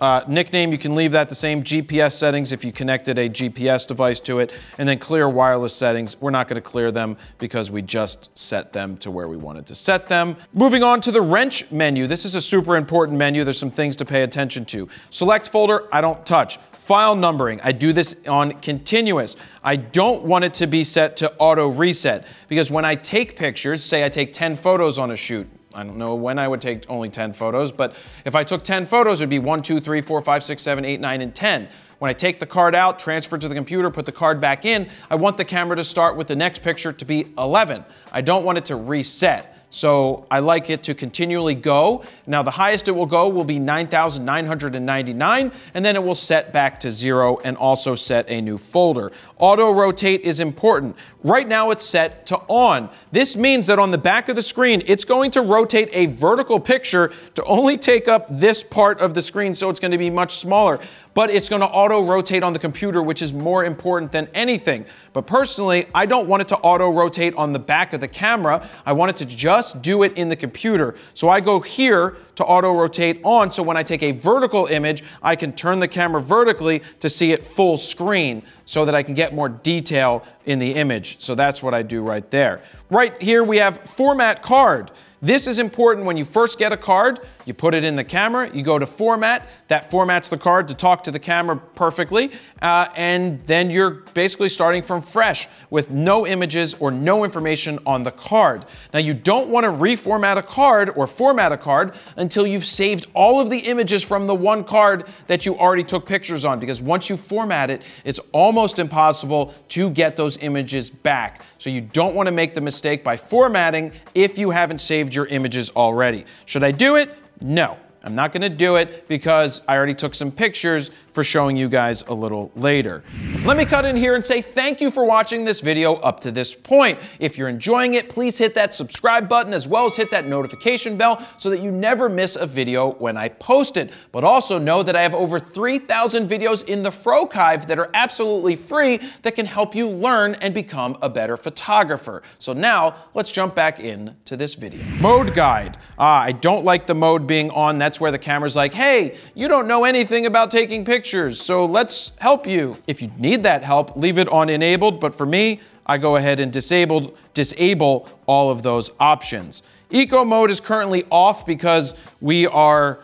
uh, nickname, you can leave that the same. GPS settings, if you connected a GPS device to it, and then clear wireless settings. We're not gonna clear them because we just set them to where we wanted to set them. Moving on to the wrench menu. This is a super important menu. There's some things to pay attention to. Select folder, I don't touch. File numbering, I do this on continuous. I don't want it to be set to auto reset because when I take pictures, say I take 10 photos on a shoot, I don't know when I would take only 10 photos, but if I took 10 photos, it would be 1, 2, 3, 4, 5, 6, 7, 8, 9, and 10. When I take the card out, transfer to the computer, put the card back in, I want the camera to start with the next picture to be 11. I don't want it to reset. So I like it to continually go. Now the highest it will go will be 9,999, and then it will set back to zero and also set a new folder. Auto rotate is important. Right now it's set to on. This means that on the back of the screen, it's going to rotate a vertical picture to only take up this part of the screen, so it's gonna be much smaller but it's gonna auto rotate on the computer, which is more important than anything. But personally, I don't want it to auto rotate on the back of the camera. I want it to just do it in the computer. So I go here to auto rotate on. So when I take a vertical image, I can turn the camera vertically to see it full screen so that I can get more detail in the image. So that's what I do right there. Right here, we have format card. This is important when you first get a card you put it in the camera, you go to format, that formats the card to talk to the camera perfectly, uh, and then you're basically starting from fresh with no images or no information on the card. Now you don't want to reformat a card or format a card until you've saved all of the images from the one card that you already took pictures on, because once you format it, it's almost impossible to get those images back. So you don't want to make the mistake by formatting if you haven't saved your images already. Should I do it? No. I'm not gonna do it because I already took some pictures for showing you guys a little later. Let me cut in here and say thank you for watching this video up to this point. If you're enjoying it, please hit that subscribe button as well as hit that notification bell so that you never miss a video when I post it. But also know that I have over 3,000 videos in the Frokive that are absolutely free that can help you learn and become a better photographer. So now let's jump back into this video. Mode guide. Ah, I don't like the mode being on. that that's where the camera's like, hey, you don't know anything about taking pictures, so let's help you. If you need that help, leave it on enabled, but for me, I go ahead and disabled, disable all of those options. Eco mode is currently off because we are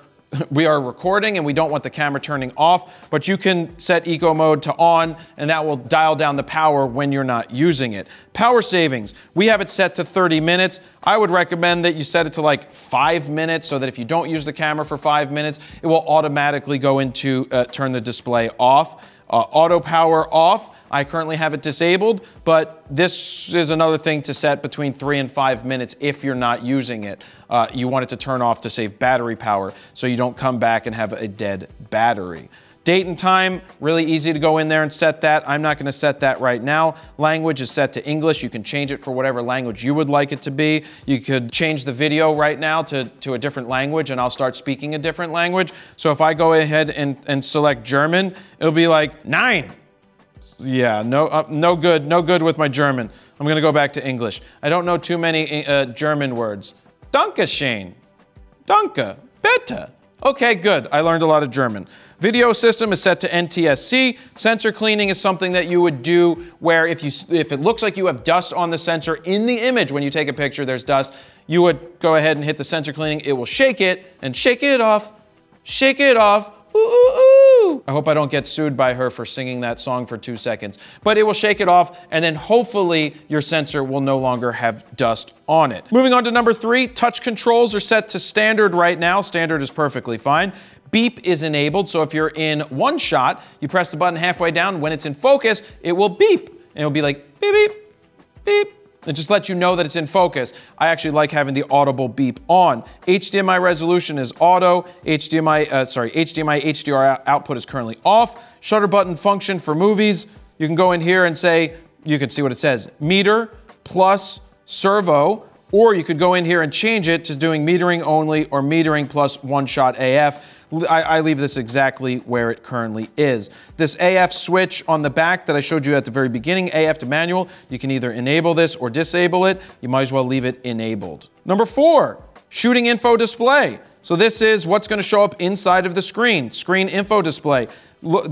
we are recording and we don't want the camera turning off, but you can set eco mode to on and that will dial down the power when you're not using it. Power savings, we have it set to 30 minutes. I would recommend that you set it to like five minutes so that if you don't use the camera for five minutes, it will automatically go into uh, turn the display off. Uh, auto power off, I currently have it disabled, but this is another thing to set between three and five minutes if you're not using it. Uh, you want it to turn off to save battery power so you don't come back and have a dead battery. Date and time, really easy to go in there and set that. I'm not gonna set that right now. Language is set to English. You can change it for whatever language you would like it to be. You could change the video right now to, to a different language and I'll start speaking a different language. So if I go ahead and, and select German, it'll be like nine, yeah, no, uh, no good, no good with my German. I'm gonna go back to English. I don't know too many uh, German words. Danke schön, danke, bitte. Okay, good, I learned a lot of German. Video system is set to NTSC. Sensor cleaning is something that you would do where if, you, if it looks like you have dust on the sensor in the image when you take a picture, there's dust, you would go ahead and hit the sensor cleaning, it will shake it, and shake it off, shake it off, Ooh, ooh, ooh. I hope I don't get sued by her for singing that song for two seconds. But it will shake it off, and then hopefully your sensor will no longer have dust on it. Moving on to number three, touch controls are set to standard right now. Standard is perfectly fine. Beep is enabled, so if you're in one shot, you press the button halfway down. When it's in focus, it will beep, and it'll be like beep, beep, beep, it just lets you know that it's in focus. I actually like having the audible beep on. HDMI resolution is auto. HDMI, uh, sorry, HDMI HDR output is currently off. Shutter button function for movies. You can go in here and say, you can see what it says, meter plus servo, or you could go in here and change it to doing metering only or metering plus one shot AF. I, I leave this exactly where it currently is. This AF switch on the back that I showed you at the very beginning, AF to manual, you can either enable this or disable it. You might as well leave it enabled. Number four, shooting info display. So this is what's gonna show up inside of the screen, screen info display. Look,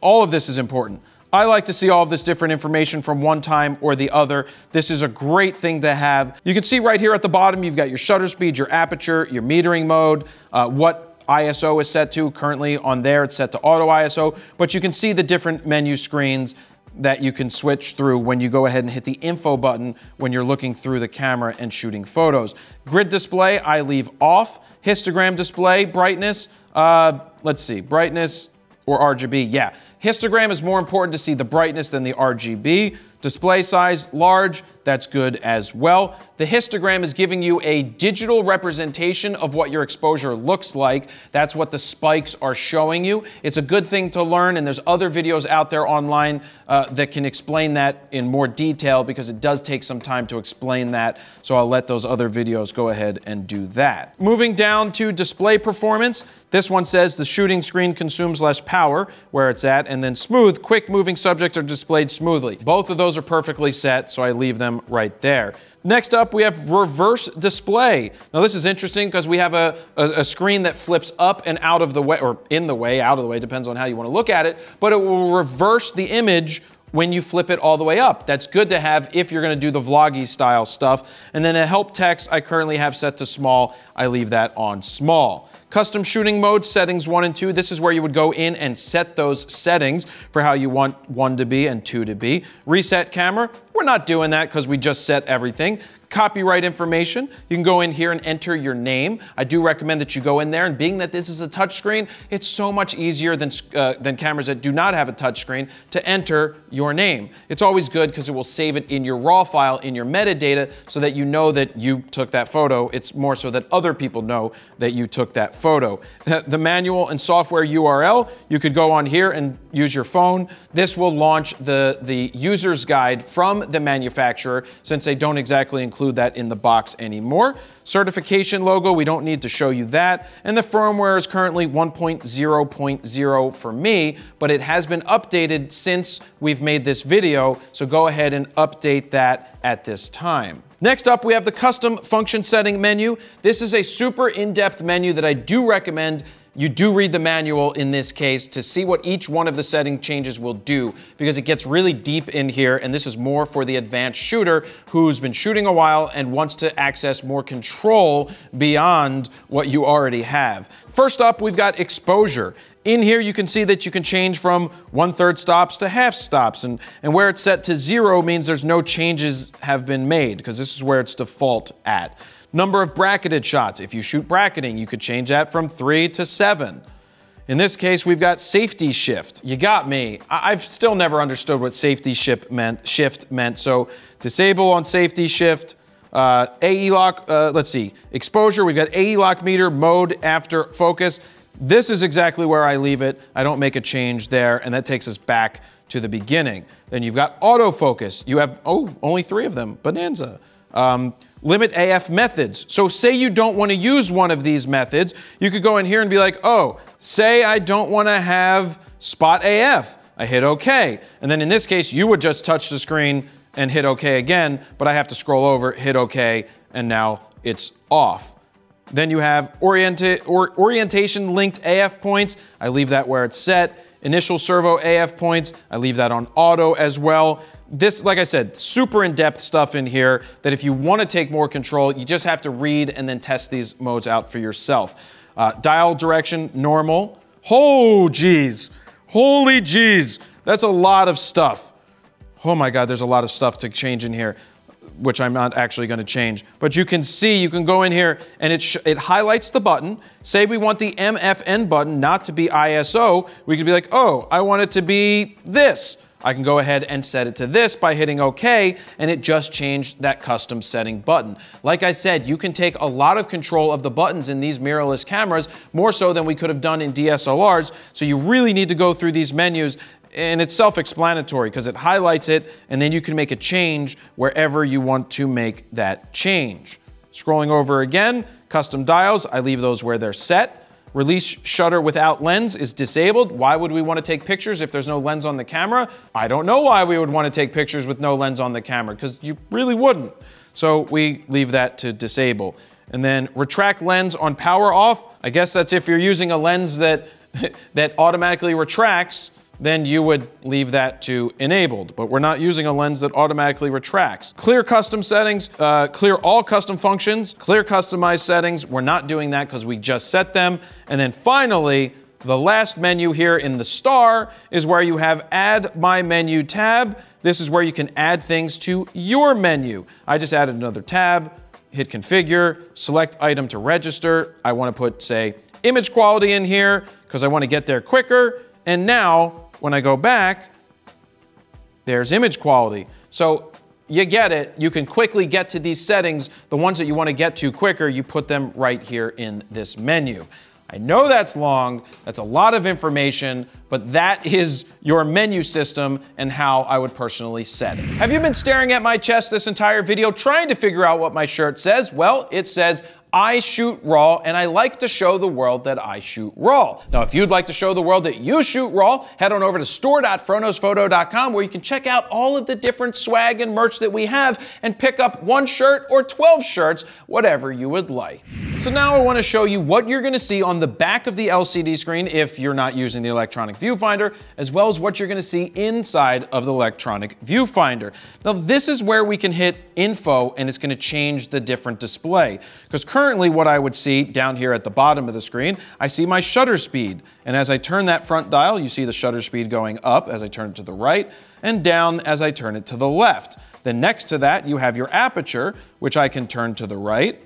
all of this is important. I like to see all of this different information from one time or the other. This is a great thing to have. You can see right here at the bottom, you've got your shutter speed, your aperture, your metering mode, uh, what ISO is set to. Currently on there, it's set to auto ISO, but you can see the different menu screens that you can switch through when you go ahead and hit the info button when you're looking through the camera and shooting photos. Grid display, I leave off. Histogram display, brightness, uh, let's see, brightness or RGB, yeah. Histogram is more important to see the brightness than the RGB. Display size, large, that's good as well the histogram is giving you a digital representation of what your exposure looks like. That's what the spikes are showing you. It's a good thing to learn, and there's other videos out there online uh, that can explain that in more detail because it does take some time to explain that. So I'll let those other videos go ahead and do that. Moving down to display performance, this one says the shooting screen consumes less power where it's at, and then smooth, quick moving subjects are displayed smoothly. Both of those are perfectly set, so I leave them right there. Next up, we have reverse display. Now this is interesting because we have a, a, a, screen that flips up and out of the way, or in the way, out of the way, depends on how you want to look at it, but it will reverse the image when you flip it all the way up. That's good to have if you're gonna do the vloggy style stuff. And then the help text I currently have set to small, I leave that on small. Custom shooting mode, settings one and two. This is where you would go in and set those settings for how you want one to be and two to be. Reset camera, we're not doing that because we just set everything copyright information. You can go in here and enter your name. I do recommend that you go in there and being that this is a touchscreen, it's so much easier than, uh, than cameras that do not have a touchscreen to enter your name. It's always good because it will save it in your raw file, in your metadata, so that you know that you took that photo. It's more so that other people know that you took that photo. The manual and software URL, you could go on here and use your phone. This will launch the, the user's guide from the manufacturer since they don't exactly include include that in the box anymore. Certification logo, we don't need to show you that. And the firmware is currently 1.0.0 for me, but it has been updated since we've made this video. So go ahead and update that at this time. Next up, we have the custom function setting menu. This is a super in-depth menu that I do recommend you do read the manual in this case to see what each one of the setting changes will do because it gets really deep in here and this is more for the advanced shooter who's been shooting a while and wants to access more control beyond what you already have. First up, we've got exposure. In here, you can see that you can change from one-third stops to half stops, and, and where it's set to zero means there's no changes have been made, because this is where it's default at number of bracketed shots. If you shoot bracketing, you could change that from three to seven. In this case, we've got safety shift. You got me. I have still never understood what safety shift meant, shift meant. So disable on safety shift, uh, AE lock, uh, let's see, exposure, we've got AE lock meter, mode after focus. This is exactly where I leave it. I don't make a change there, and that takes us back to the beginning. Then you've got autofocus. You have, oh, only three of them, Bonanza. Um, limit AF methods. So say you don't want to use one of these methods, you could go in here and be like, oh, say I don't want to have spot AF. I hit OK. And then in this case, you would just touch the screen and hit OK again, but I have to scroll over, hit OK, and now it's off. Then you have orienta or orientation linked AF points. I leave that where it's set. Initial servo AF points, I leave that on auto as well this, like I said, super in-depth stuff in here that if you want to take more control, you just have to read and then test these modes out for yourself. Uh, dial direction, normal. Oh, geez. Holy geez. That's a lot of stuff. Oh my God, there's a lot of stuff to change in here which I'm not actually going to change. But you can see, you can go in here and it, it highlights the button. Say we want the MFN button not to be ISO. We could be like, oh, I want it to be this. I can go ahead and set it to this by hitting OK, and it just changed that custom setting button. Like I said, you can take a lot of control of the buttons in these mirrorless cameras, more so than we could have done in DSLRs, so you really need to go through these menus and it's self-explanatory because it highlights it and then you can make a change wherever you want to make that change. Scrolling over again, custom dials, I leave those where they're set. Release shutter without lens is disabled. Why would we want to take pictures if there's no lens on the camera? I don't know why we would want to take pictures with no lens on the camera because you really wouldn't. So we leave that to disable. And then retract lens on power off. I guess that's if you're using a lens that, that automatically retracts then you would leave that to enabled, but we're not using a lens that automatically retracts. Clear custom settings, uh, clear all custom functions, clear customized settings. We're not doing that because we just set them. And then finally, the last menu here in the star is where you have add my menu tab. This is where you can add things to your menu. I just added another tab, hit configure, select item to register. I wanna put say image quality in here because I wanna get there quicker. And now when I go back, there's image quality. So you get it. You can quickly get to these settings. The ones that you want to get to quicker, you put them right here in this menu. I know that's long. That's a lot of information, but that is your menu system and how I would personally set it. Have you been staring at my chest this entire video trying to figure out what my shirt says? Well, it says, I shoot raw and I like to show the world that I shoot raw. Now, if you'd like to show the world that you shoot raw, head on over to store.fronosphoto.com where you can check out all of the different swag and merch that we have and pick up one shirt or 12 shirts, whatever you would like. So now I wanna show you what you're gonna see on the back of the LCD screen if you're not using the electronic viewfinder, as well as what you're gonna see inside of the electronic viewfinder. Now this is where we can hit info and it's gonna change the different display. Because currently what I would see down here at the bottom of the screen, I see my shutter speed. And as I turn that front dial, you see the shutter speed going up as I turn it to the right and down as I turn it to the left. Then next to that, you have your aperture, which I can turn to the right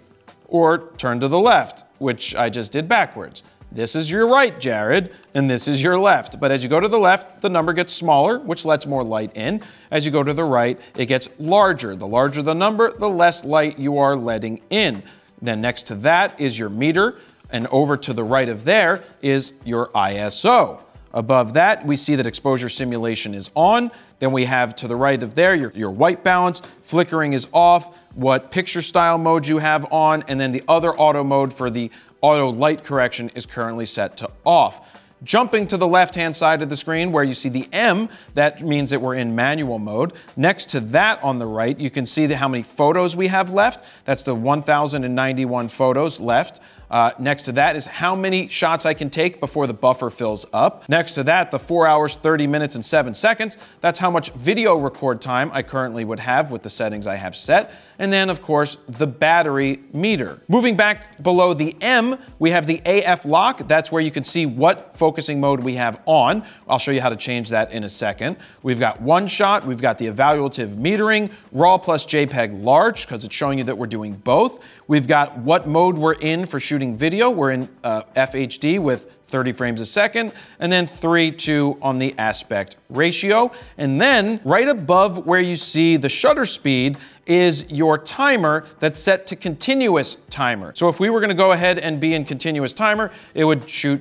or turn to the left, which I just did backwards. This is your right, Jared, and this is your left. But as you go to the left, the number gets smaller, which lets more light in. As you go to the right, it gets larger. The larger the number, the less light you are letting in. Then next to that is your meter, and over to the right of there is your ISO. Above that, we see that exposure simulation is on, then we have to the right of there, your, your white balance, flickering is off, what picture style mode you have on, and then the other auto mode for the auto light correction is currently set to off. Jumping to the left-hand side of the screen where you see the M, that means that we're in manual mode. Next to that on the right, you can see how many photos we have left. That's the 1,091 photos left. Uh, next to that is how many shots I can take before the buffer fills up. Next to that, the four hours, 30 minutes and seven seconds. That's how much video record time I currently would have with the settings I have set and then of course the battery meter. Moving back below the M, we have the AF lock. That's where you can see what focusing mode we have on. I'll show you how to change that in a second. We've got one shot, we've got the evaluative metering, RAW plus JPEG large, because it's showing you that we're doing both. We've got what mode we're in for shooting video. We're in uh, FHD with 30 frames a second, and then 3 2 on the aspect ratio. And then right above where you see the shutter speed is your timer that's set to continuous timer. So if we were gonna go ahead and be in continuous timer, it would shoot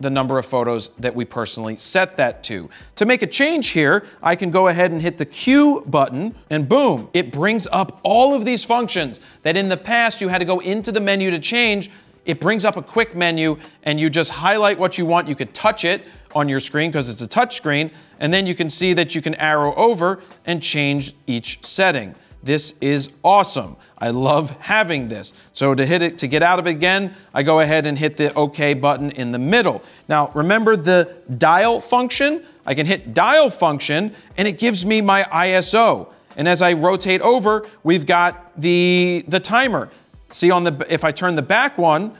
the number of photos that we personally set that to. To make a change here, I can go ahead and hit the Q button and boom, it brings up all of these functions that in the past you had to go into the menu to change. It brings up a quick menu and you just highlight what you want. You could touch it on your screen because it's a touch screen and then you can see that you can arrow over and change each setting. This is awesome. I love having this. So to hit it, to get out of it again, I go ahead and hit the OK button in the middle. Now, remember the dial function? I can hit dial function and it gives me my ISO. And as I rotate over, we've got the, the timer. See on the, if I turn the back one,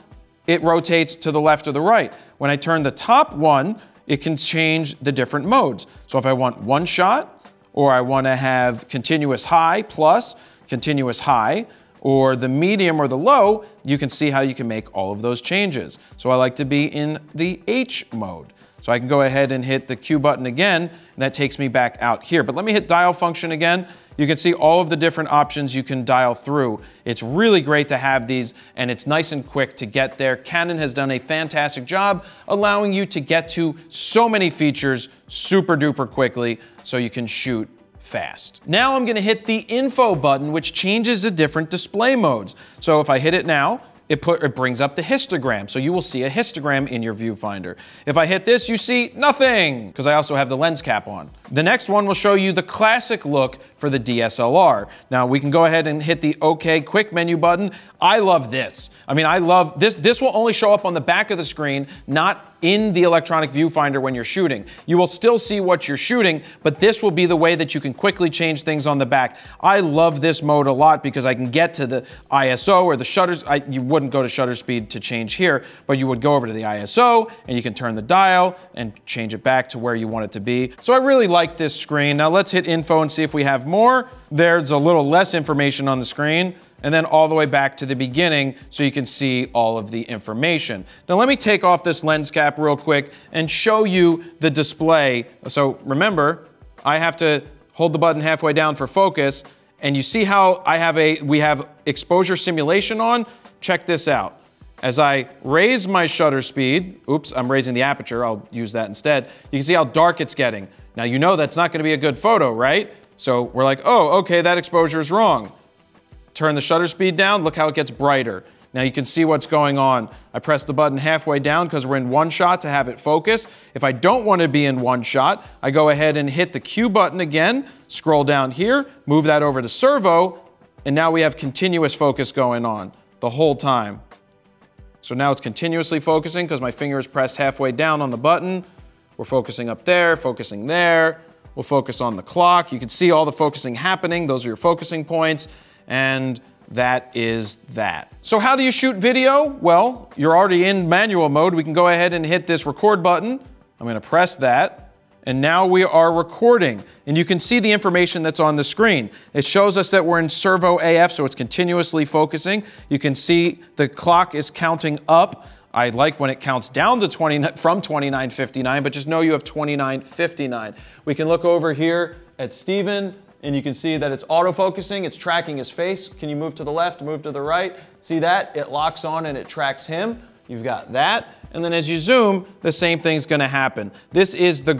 it rotates to the left or the right. When I turn the top one, it can change the different modes. So if I want one shot, or I want to have continuous high plus continuous high, or the medium or the low, you can see how you can make all of those changes. So I like to be in the H mode. So I can go ahead and hit the Q button again, and that takes me back out here. But let me hit dial function again, you can see all of the different options you can dial through. It's really great to have these and it's nice and quick to get there. Canon has done a fantastic job allowing you to get to so many features super duper quickly so you can shoot fast. Now I'm gonna hit the info button which changes the different display modes. So if I hit it now, it, put, it brings up the histogram. So you will see a histogram in your viewfinder. If I hit this, you see nothing because I also have the lens cap on. The next one will show you the classic look for the DSLR. Now we can go ahead and hit the OK quick menu button. I love this. I mean, I love this. This will only show up on the back of the screen, not in the electronic viewfinder when you're shooting. You will still see what you're shooting, but this will be the way that you can quickly change things on the back. I love this mode a lot because I can get to the ISO or the shutters. I, you wouldn't go to shutter speed to change here, but you would go over to the ISO and you can turn the dial and change it back to where you want it to be. So I really like this screen. Now let's hit info and see if we have more. There's a little less information on the screen and then all the way back to the beginning so you can see all of the information. Now let me take off this lens cap real quick and show you the display. So remember, I have to hold the button halfway down for focus and you see how I have a, we have exposure simulation on? Check this out. As I raise my shutter speed, oops, I'm raising the aperture, I'll use that instead. You can see how dark it's getting. Now you know that's not gonna be a good photo, right? So we're like, oh, okay, that exposure is wrong. Turn the shutter speed down, look how it gets brighter. Now you can see what's going on. I press the button halfway down because we're in one shot to have it focus. If I don't want to be in one shot, I go ahead and hit the Q button again, scroll down here, move that over to servo, and now we have continuous focus going on the whole time. So now it's continuously focusing because my finger is pressed halfway down on the button. We're focusing up there, focusing there. We'll focus on the clock. You can see all the focusing happening. Those are your focusing points and that is that. So how do you shoot video? Well, you're already in manual mode. We can go ahead and hit this record button. I'm gonna press that. And now we are recording. And you can see the information that's on the screen. It shows us that we're in servo AF, so it's continuously focusing. You can see the clock is counting up. I like when it counts down to 20, from 29.59, but just know you have 29.59. We can look over here at Stephen and you can see that it's autofocusing, it's tracking his face. Can you move to the left, move to the right? See that? It locks on and it tracks him. You've got that. And then as you zoom, the same thing's gonna happen. This is the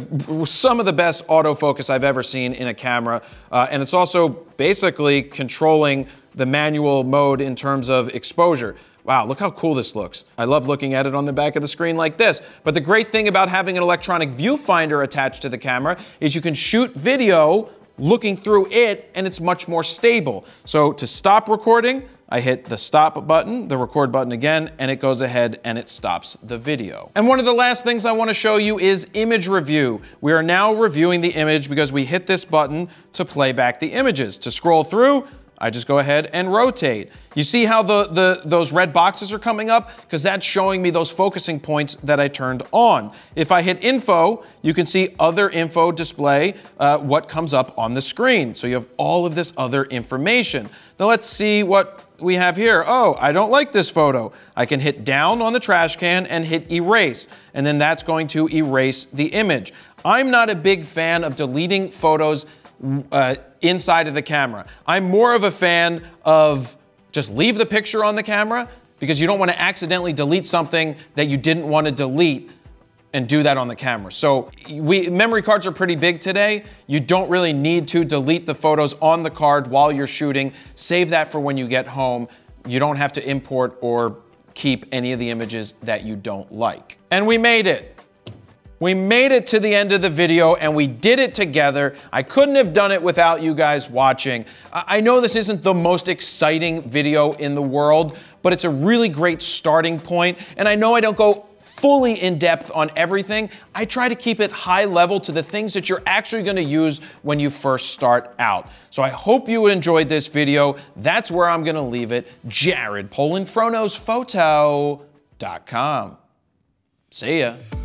some of the best autofocus I've ever seen in a camera. Uh, and it's also basically controlling the manual mode in terms of exposure. Wow, look how cool this looks. I love looking at it on the back of the screen like this. But the great thing about having an electronic viewfinder attached to the camera is you can shoot video looking through it and it's much more stable. So to stop recording, I hit the stop button, the record button again, and it goes ahead and it stops the video. And one of the last things I wanna show you is image review. We are now reviewing the image because we hit this button to play back the images. To scroll through, I just go ahead and rotate. You see how the, the those red boxes are coming up? Because that's showing me those focusing points that I turned on. If I hit info, you can see other info display uh, what comes up on the screen. So you have all of this other information. Now let's see what we have here. Oh, I don't like this photo. I can hit down on the trash can and hit erase, and then that's going to erase the image. I'm not a big fan of deleting photos uh, inside of the camera. I'm more of a fan of just leave the picture on the camera because you don't want to accidentally delete something that you didn't want to delete and do that on the camera. So we memory cards are pretty big today. You don't really need to delete the photos on the card while you're shooting. Save that for when you get home. You don't have to import or keep any of the images that you don't like. And we made it. We made it to the end of the video and we did it together. I couldn't have done it without you guys watching. I know this isn't the most exciting video in the world, but it's a really great starting point. And I know I don't go fully in depth on everything. I try to keep it high level to the things that you're actually going to use when you first start out. So I hope you enjoyed this video. That's where I'm going to leave it. Jared See ya.